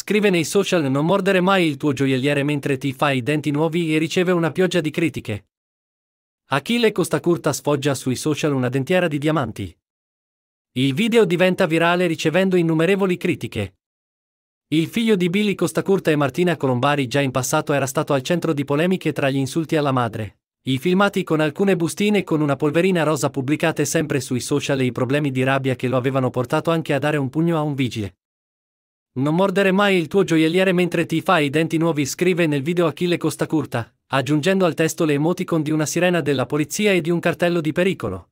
Scrive nei social non mordere mai il tuo gioielliere mentre ti fai i denti nuovi e riceve una pioggia di critiche. Achille Costacurta sfoggia sui social una dentiera di diamanti. Il video diventa virale ricevendo innumerevoli critiche. Il figlio di Billy Costacurta e Martina Colombari già in passato era stato al centro di polemiche tra gli insulti alla madre. I filmati con alcune bustine e con una polverina rosa pubblicate sempre sui social e i problemi di rabbia che lo avevano portato anche a dare un pugno a un vigile. Non mordere mai il tuo gioielliere mentre ti fai i denti nuovi, scrive nel video Achille Costacurta, aggiungendo al testo le emoticon di una sirena della polizia e di un cartello di pericolo.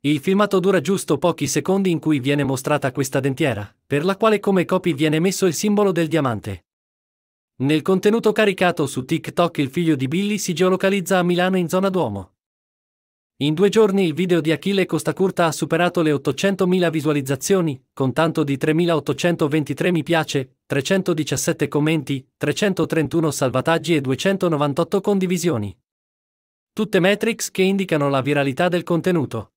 Il filmato dura giusto pochi secondi in cui viene mostrata questa dentiera, per la quale come copy viene messo il simbolo del diamante. Nel contenuto caricato su TikTok il figlio di Billy si geolocalizza a Milano in zona Duomo. In due giorni il video di Achille Costacurta ha superato le 800.000 visualizzazioni, con tanto di 3.823 mi piace, 317 commenti, 331 salvataggi e 298 condivisioni. Tutte metrics che indicano la viralità del contenuto.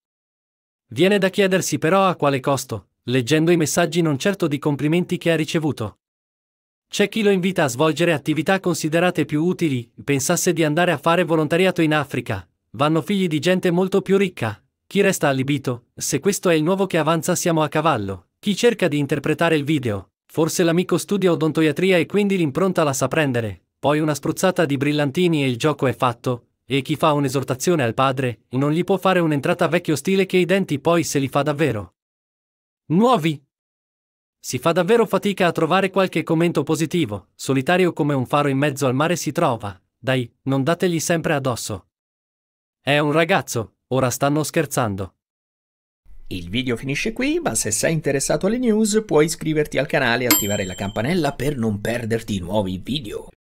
Viene da chiedersi però a quale costo, leggendo i messaggi non certo di complimenti che ha ricevuto. C'è chi lo invita a svolgere attività considerate più utili, pensasse di andare a fare volontariato in Africa, vanno figli di gente molto più ricca. Chi resta allibito, se questo è il nuovo che avanza siamo a cavallo. Chi cerca di interpretare il video, forse l'amico studia odontoiatria e quindi l'impronta la sa prendere, poi una spruzzata di brillantini e il gioco è fatto, e chi fa un'esortazione al padre, non gli può fare un'entrata vecchio stile che i denti poi se li fa davvero. Nuovi! Si fa davvero fatica a trovare qualche commento positivo, solitario come un faro in mezzo al mare si trova, dai, non dategli sempre addosso. È un ragazzo, ora stanno scherzando. Il video finisce qui, ma se sei interessato alle news puoi iscriverti al canale e attivare la campanella per non perderti i nuovi video.